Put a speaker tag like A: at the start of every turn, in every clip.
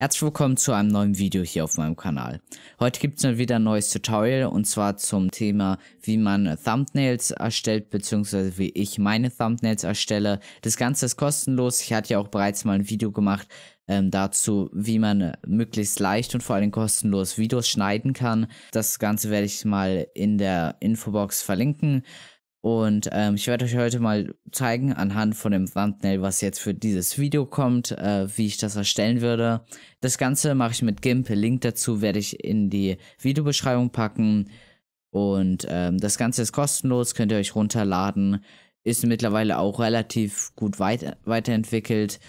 A: Herzlich willkommen zu einem neuen Video hier auf meinem Kanal. Heute gibt es mal wieder ein neues Tutorial und zwar zum Thema, wie man Thumbnails erstellt, beziehungsweise wie ich meine Thumbnails erstelle. Das Ganze ist kostenlos. Ich hatte ja auch bereits mal ein Video gemacht ähm, dazu, wie man möglichst leicht und vor allem kostenlos Videos schneiden kann. Das Ganze werde ich mal in der Infobox verlinken. Und ähm, ich werde euch heute mal zeigen, anhand von dem Thumbnail, was jetzt für dieses Video kommt, äh, wie ich das erstellen würde. Das Ganze mache ich mit GIMP. Link dazu werde ich in die Videobeschreibung packen. Und ähm, das Ganze ist kostenlos, könnt ihr euch runterladen. Ist mittlerweile auch relativ gut weit weiterentwickelt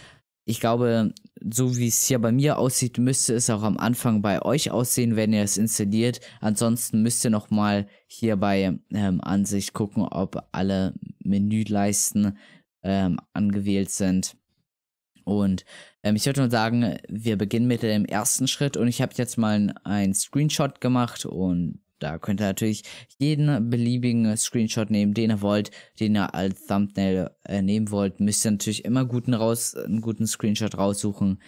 A: ich glaube, so wie es hier bei mir aussieht, müsste es auch am Anfang bei euch aussehen, wenn ihr es installiert. Ansonsten müsst ihr nochmal hier bei ähm, Ansicht gucken, ob alle Menüleisten ähm, angewählt sind. Und ähm, ich würde nur sagen, wir beginnen mit dem ersten Schritt und ich habe jetzt mal einen Screenshot gemacht und da könnt ihr natürlich jeden beliebigen Screenshot nehmen, den ihr wollt, den ihr als Thumbnail äh, nehmen wollt. Müsst ihr natürlich immer guten raus, einen guten Screenshot raussuchen,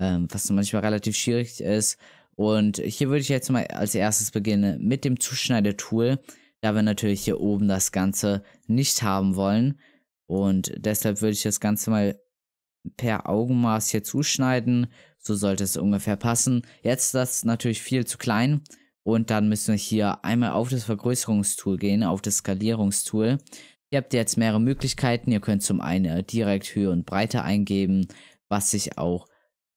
A: ähm, was manchmal relativ schwierig ist. Und hier würde ich jetzt mal als erstes beginnen mit dem Zuschneidetool, da wir natürlich hier oben das Ganze nicht haben wollen. Und deshalb würde ich das Ganze mal per Augenmaß hier zuschneiden. So sollte es ungefähr passen. Jetzt ist das natürlich viel zu klein. Und dann müssen wir hier einmal auf das Vergrößerungstool gehen, auf das Skalierungstool. Ihr habt jetzt mehrere Möglichkeiten. Ihr könnt zum einen äh, direkt Höhe und Breite eingeben, was sich auch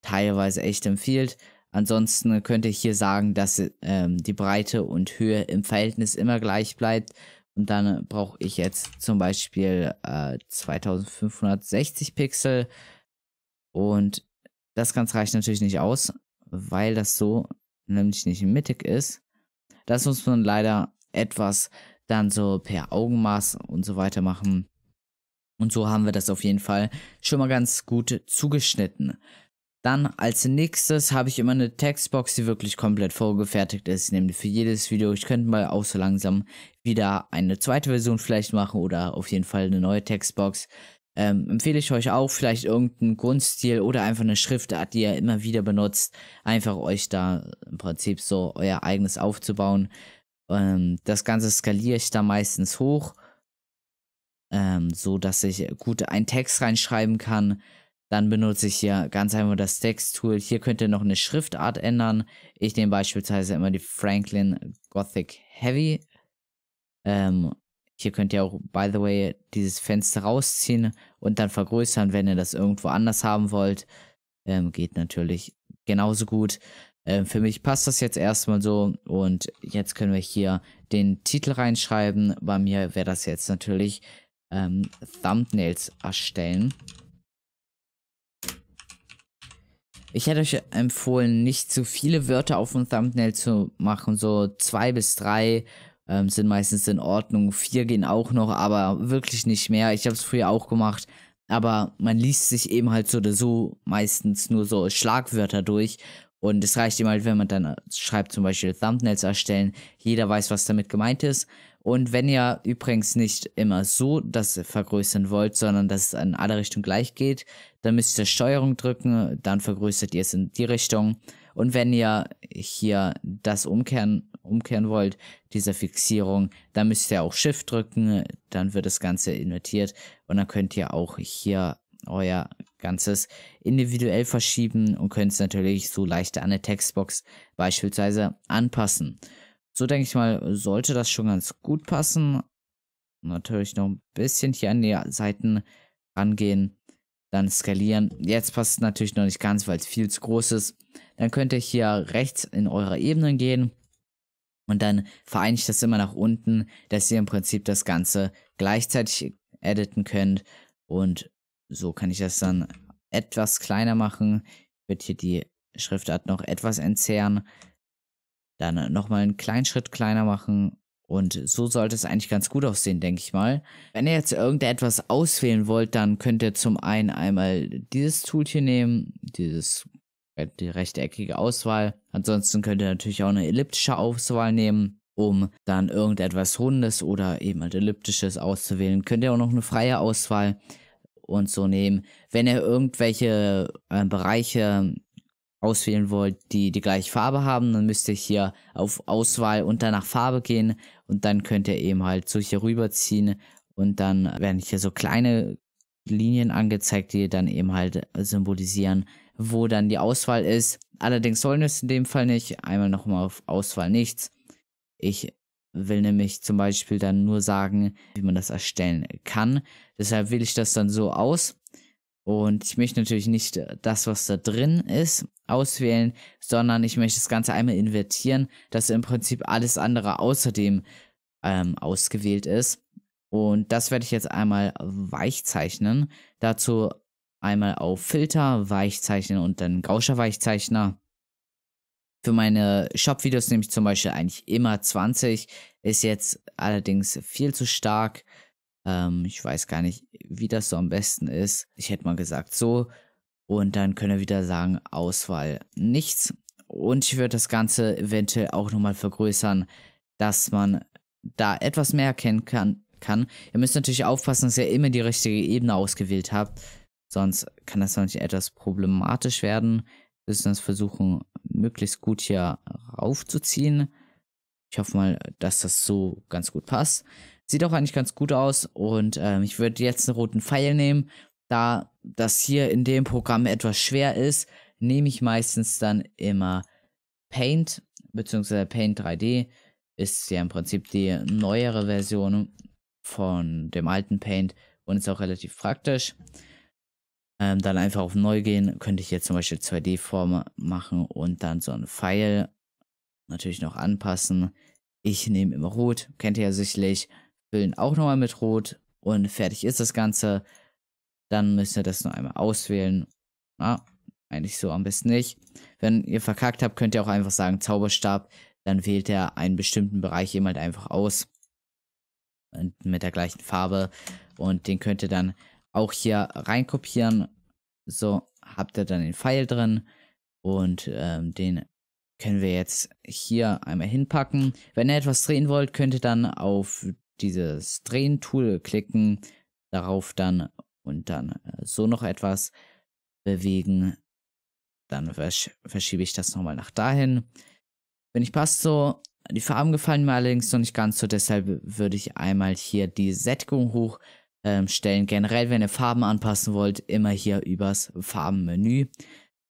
A: teilweise echt empfiehlt. Ansonsten könnt ihr hier sagen, dass ähm, die Breite und Höhe im Verhältnis immer gleich bleibt. Und dann brauche ich jetzt zum Beispiel äh, 2560 Pixel. Und das Ganze reicht natürlich nicht aus, weil das so nämlich nicht mittig ist. Das muss man leider etwas dann so per Augenmaß und so weiter machen. Und so haben wir das auf jeden Fall schon mal ganz gut zugeschnitten. Dann als nächstes habe ich immer eine Textbox, die wirklich komplett vorgefertigt ist. Ich nehme für jedes Video. Ich könnte mal auch so langsam wieder eine zweite Version vielleicht machen oder auf jeden Fall eine neue Textbox ähm, empfehle ich euch auch vielleicht irgendeinen Grundstil oder einfach eine Schriftart, die ihr immer wieder benutzt, einfach euch da im Prinzip so euer eigenes aufzubauen. Ähm, das Ganze skaliere ich da meistens hoch, ähm, so dass ich gut einen Text reinschreiben kann. Dann benutze ich hier ganz einfach das Texttool. Hier könnt ihr noch eine Schriftart ändern. Ich nehme beispielsweise immer die Franklin Gothic Heavy. Ähm, hier könnt ihr auch, by the way, dieses Fenster rausziehen und dann vergrößern, wenn ihr das irgendwo anders haben wollt. Ähm, geht natürlich genauso gut. Ähm, für mich passt das jetzt erstmal so. Und jetzt können wir hier den Titel reinschreiben. Bei mir wäre das jetzt natürlich ähm, Thumbnails erstellen. Ich hätte euch empfohlen, nicht zu viele Wörter auf ein Thumbnail zu machen, so zwei bis drei ähm, sind meistens in Ordnung. Vier gehen auch noch, aber wirklich nicht mehr. Ich habe es früher auch gemacht, aber man liest sich eben halt so oder so meistens nur so Schlagwörter durch. Und es reicht immer, halt, wenn man dann schreibt, zum Beispiel Thumbnails erstellen. Jeder weiß, was damit gemeint ist. Und wenn ihr übrigens nicht immer so das vergrößern wollt, sondern dass es in alle Richtungen gleich geht, dann müsst ihr Steuerung drücken, dann vergrößert ihr es in die Richtung. Und wenn ihr hier das umkehren umkehren wollt, dieser Fixierung, dann müsst ihr auch Shift drücken, dann wird das Ganze invertiert und dann könnt ihr auch hier euer Ganzes individuell verschieben und könnt es natürlich so leicht an der Textbox beispielsweise anpassen. So denke ich mal, sollte das schon ganz gut passen. Natürlich noch ein bisschen hier an die Seiten rangehen, dann skalieren. Jetzt passt es natürlich noch nicht ganz, weil es viel zu groß ist. Dann könnt ihr hier rechts in eure Ebenen gehen und dann vereine ich das immer nach unten, dass ihr im Prinzip das Ganze gleichzeitig editen könnt und so kann ich das dann etwas kleiner machen. Ich werde hier die Schriftart noch etwas entzerren, dann nochmal einen kleinen Schritt kleiner machen und so sollte es eigentlich ganz gut aussehen, denke ich mal. Wenn ihr jetzt irgendetwas auswählen wollt, dann könnt ihr zum einen einmal dieses Tool hier nehmen, dieses die rechteckige Auswahl. Ansonsten könnt ihr natürlich auch eine elliptische Auswahl nehmen, um dann irgendetwas Rundes oder eben ein halt elliptisches auszuwählen. Könnt ihr auch noch eine freie Auswahl und so nehmen. Wenn ihr irgendwelche äh, Bereiche auswählen wollt, die die gleiche Farbe haben, dann müsst ihr hier auf Auswahl und dann nach Farbe gehen und dann könnt ihr eben halt so hier rüberziehen und dann werden hier so kleine Linien angezeigt, die dann eben halt symbolisieren, wo dann die Auswahl ist. Allerdings sollen es in dem Fall nicht. Einmal nochmal auf Auswahl nichts. Ich will nämlich zum Beispiel dann nur sagen, wie man das erstellen kann. Deshalb wähle ich das dann so aus. Und ich möchte natürlich nicht das, was da drin ist, auswählen, sondern ich möchte das Ganze einmal invertieren, dass im Prinzip alles andere außerdem ähm, ausgewählt ist. Und das werde ich jetzt einmal weichzeichnen. Dazu Einmal auf Filter, Weichzeichnen und dann Gauscher Weichzeichner. Für meine Shop-Videos nehme ich zum Beispiel eigentlich immer 20. Ist jetzt allerdings viel zu stark. Ähm, ich weiß gar nicht, wie das so am besten ist. Ich hätte mal gesagt so. Und dann können wir wieder sagen, Auswahl nichts. Und ich würde das Ganze eventuell auch nochmal vergrößern, dass man da etwas mehr erkennen kann, kann. Ihr müsst natürlich aufpassen, dass ihr immer die richtige Ebene ausgewählt habt. Sonst kann das natürlich etwas problematisch werden. Wir müssen das versuchen, möglichst gut hier raufzuziehen. Ich hoffe mal, dass das so ganz gut passt. Sieht auch eigentlich ganz gut aus und ähm, ich würde jetzt einen roten Pfeil nehmen. Da das hier in dem Programm etwas schwer ist, nehme ich meistens dann immer Paint, beziehungsweise Paint 3D ist ja im Prinzip die neuere Version von dem alten Paint und ist auch relativ praktisch ähm, dann einfach auf neu gehen, könnte ich jetzt zum Beispiel 2D-Form machen und dann so einen Pfeil natürlich noch anpassen. Ich nehme immer Rot, kennt ihr ja sicherlich, füllen auch nochmal mit Rot und fertig ist das Ganze. Dann müsst ihr das nur einmal auswählen. Na, eigentlich so am besten nicht. Wenn ihr verkackt habt, könnt ihr auch einfach sagen Zauberstab, dann wählt er einen bestimmten Bereich jemand einfach aus. Und mit der gleichen Farbe. Und den könnt ihr dann auch hier reinkopieren. So habt ihr dann den Pfeil drin und ähm, den können wir jetzt hier einmal hinpacken. Wenn ihr etwas drehen wollt, könnt ihr dann auf dieses Drehen-Tool klicken, darauf dann und dann äh, so noch etwas bewegen. Dann versch verschiebe ich das nochmal nach dahin. Wenn ich passt so, die Farben gefallen mir allerdings noch nicht ganz so, deshalb würde ich einmal hier die Sättigung hoch ähm, stellen. Generell, wenn ihr Farben anpassen wollt, immer hier übers Farbenmenü.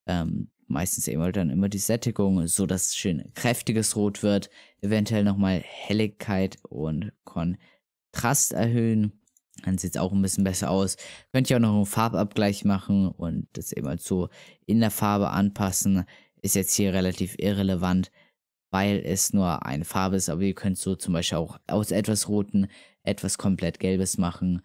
A: Ähm, meistens eben halt dann immer die Sättigung, so dass schön kräftiges Rot wird. Eventuell nochmal Helligkeit und Kontrast erhöhen. Dann sieht es auch ein bisschen besser aus. Könnt ihr auch noch einen Farbabgleich machen und das eben halt so in der Farbe anpassen. Ist jetzt hier relativ irrelevant, weil es nur eine Farbe ist. Aber ihr könnt so zum Beispiel auch aus etwas Roten etwas komplett Gelbes machen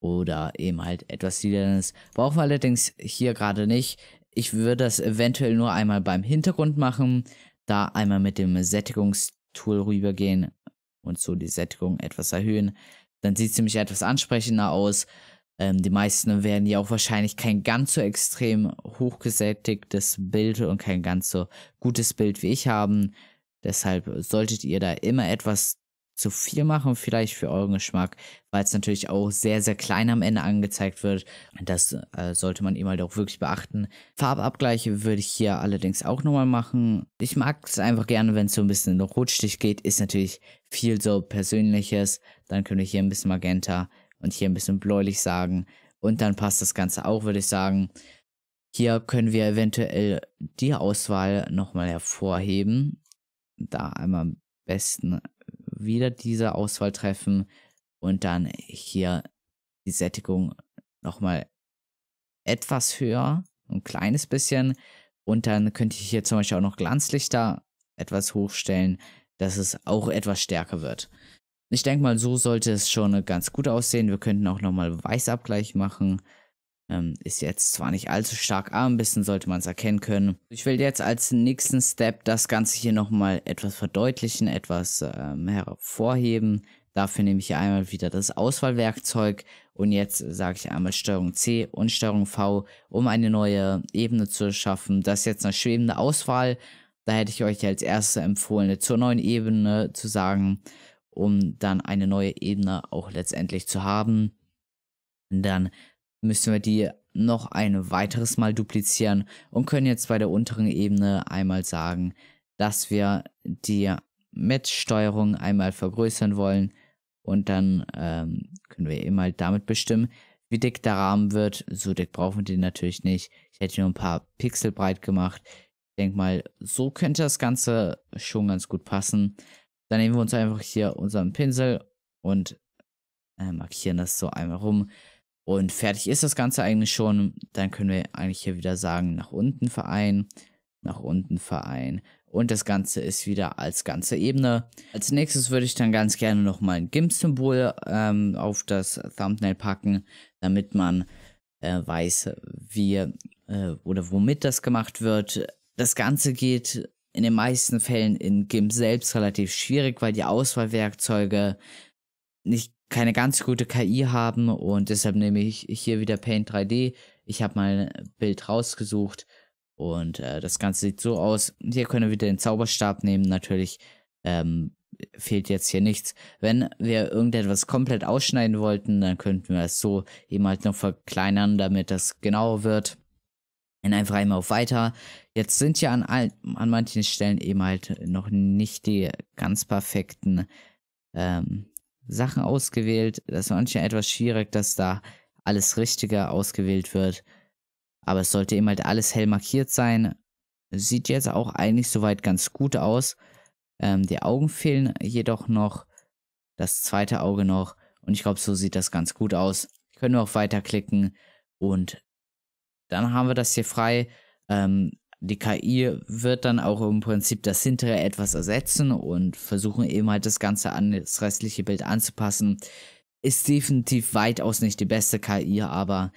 A: oder eben halt etwas Lilanes. Brauchen wir allerdings hier gerade nicht. Ich würde das eventuell nur einmal beim Hintergrund machen, da einmal mit dem Sättigungstool rübergehen und so die Sättigung etwas erhöhen. Dann sieht es nämlich etwas ansprechender aus. Ähm, die meisten werden ja auch wahrscheinlich kein ganz so extrem hochgesättigtes Bild und kein ganz so gutes Bild wie ich haben. Deshalb solltet ihr da immer etwas zu viel machen, vielleicht für euren Geschmack, weil es natürlich auch sehr, sehr klein am Ende angezeigt wird. Das äh, sollte man eben halt auch wirklich beachten. Farbabgleiche würde ich hier allerdings auch nochmal machen. Ich mag es einfach gerne, wenn es so ein bisschen noch rutschig geht. Ist natürlich viel so Persönliches. Dann könnte ich hier ein bisschen Magenta und hier ein bisschen bläulich sagen. Und dann passt das Ganze auch, würde ich sagen. Hier können wir eventuell die Auswahl nochmal hervorheben. Da einmal am besten wieder diese Auswahl treffen und dann hier die Sättigung nochmal etwas höher, ein kleines bisschen. Und dann könnte ich hier zum Beispiel auch noch Glanzlichter etwas hochstellen, dass es auch etwas stärker wird. Ich denke mal, so sollte es schon ganz gut aussehen. Wir könnten auch nochmal Weißabgleich machen. Ähm, ist jetzt zwar nicht allzu stark, aber ein bisschen sollte man es erkennen können. Ich will jetzt als nächsten Step das Ganze hier nochmal etwas verdeutlichen, etwas ähm, hervorheben. Dafür nehme ich hier einmal wieder das Auswahlwerkzeug und jetzt sage ich einmal Steuerung C und Steuerung V, um eine neue Ebene zu schaffen. Das ist jetzt eine schwebende Auswahl. Da hätte ich euch als erste empfohlen, zur neuen Ebene zu sagen, um dann eine neue Ebene auch letztendlich zu haben. Und dann müssen wir die noch ein weiteres Mal duplizieren und können jetzt bei der unteren Ebene einmal sagen, dass wir die Match-Steuerung einmal vergrößern wollen und dann ähm, können wir eben halt damit bestimmen, wie dick der Rahmen wird. So dick brauchen wir den natürlich nicht. Ich hätte nur ein paar Pixel breit gemacht. Ich denke mal, so könnte das Ganze schon ganz gut passen. Dann nehmen wir uns einfach hier unseren Pinsel und äh, markieren das so einmal rum. Und fertig ist das Ganze eigentlich schon. Dann können wir eigentlich hier wieder sagen, nach unten vereinen, nach unten vereinen. Und das Ganze ist wieder als ganze Ebene. Als nächstes würde ich dann ganz gerne nochmal ein GIMP-Symbol ähm, auf das Thumbnail packen, damit man äh, weiß, wie äh, oder womit das gemacht wird. Das Ganze geht in den meisten Fällen in GIMP selbst relativ schwierig, weil die Auswahlwerkzeuge nicht keine ganz gute KI haben und deshalb nehme ich hier wieder Paint 3D. Ich habe mein Bild rausgesucht und äh, das Ganze sieht so aus. Hier können wir wieder den Zauberstab nehmen. Natürlich ähm, fehlt jetzt hier nichts. Wenn wir irgendetwas komplett ausschneiden wollten, dann könnten wir es so eben halt noch verkleinern, damit das genauer wird. Und einfach einmal auf Weiter. Jetzt sind ja an, all, an manchen Stellen eben halt noch nicht die ganz perfekten ähm, Sachen ausgewählt. Das ist manchmal etwas schwierig, dass da alles Richtige ausgewählt wird. Aber es sollte eben halt alles hell markiert sein. Sieht jetzt auch eigentlich soweit ganz gut aus. Ähm, die Augen fehlen jedoch noch. Das zweite Auge noch. Und ich glaube, so sieht das ganz gut aus. Können wir auch weiterklicken. Und dann haben wir das hier frei. Ähm, die KI wird dann auch im Prinzip das hintere etwas ersetzen und versuchen eben halt das Ganze an das restliche Bild anzupassen. Ist definitiv weitaus nicht die beste KI, aber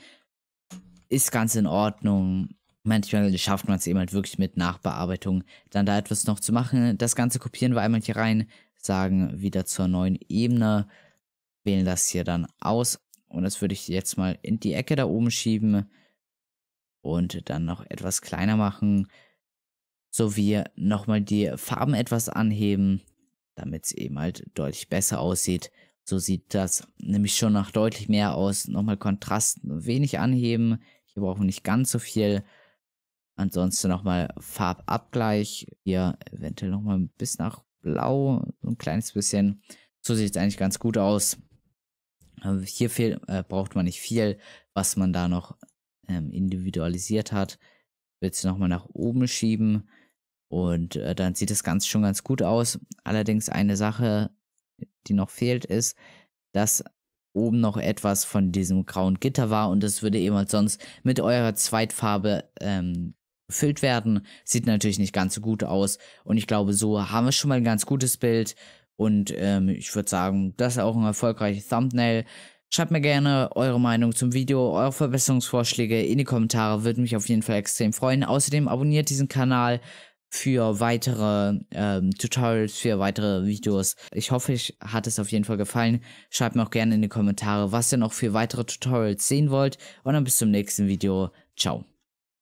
A: ist ganz in Ordnung. Manchmal schafft man es eben halt wirklich mit Nachbearbeitung, dann da etwas noch zu machen. Das Ganze kopieren wir einmal hier rein, sagen wieder zur neuen Ebene, wählen das hier dann aus und das würde ich jetzt mal in die Ecke da oben schieben und dann noch etwas kleiner machen, sowie nochmal die Farben etwas anheben, damit es eben halt deutlich besser aussieht. So sieht das nämlich schon nach deutlich mehr aus. Nochmal Kontrast wenig anheben. Hier brauchen wir nicht ganz so viel. Ansonsten nochmal Farbabgleich. Hier eventuell nochmal ein bisschen nach Blau, so ein kleines bisschen. So sieht es eigentlich ganz gut aus. Hier viel, äh, braucht man nicht viel, was man da noch ähm, individualisiert hat, wird es nochmal nach oben schieben und äh, dann sieht das Ganze schon ganz gut aus. Allerdings eine Sache, die noch fehlt, ist, dass oben noch etwas von diesem grauen Gitter war und das würde eben halt sonst mit eurer Zweitfarbe ähm, gefüllt werden. Sieht natürlich nicht ganz so gut aus und ich glaube, so haben wir schon mal ein ganz gutes Bild und ähm, ich würde sagen, das ist auch ein erfolgreiches Thumbnail. Schreibt mir gerne eure Meinung zum Video, eure Verbesserungsvorschläge in die Kommentare, würde mich auf jeden Fall extrem freuen. Außerdem abonniert diesen Kanal für weitere ähm, Tutorials, für weitere Videos. Ich hoffe, euch hat es auf jeden Fall gefallen. Schreibt mir auch gerne in die Kommentare, was ihr noch für weitere Tutorials sehen wollt. Und dann bis zum nächsten Video. Ciao.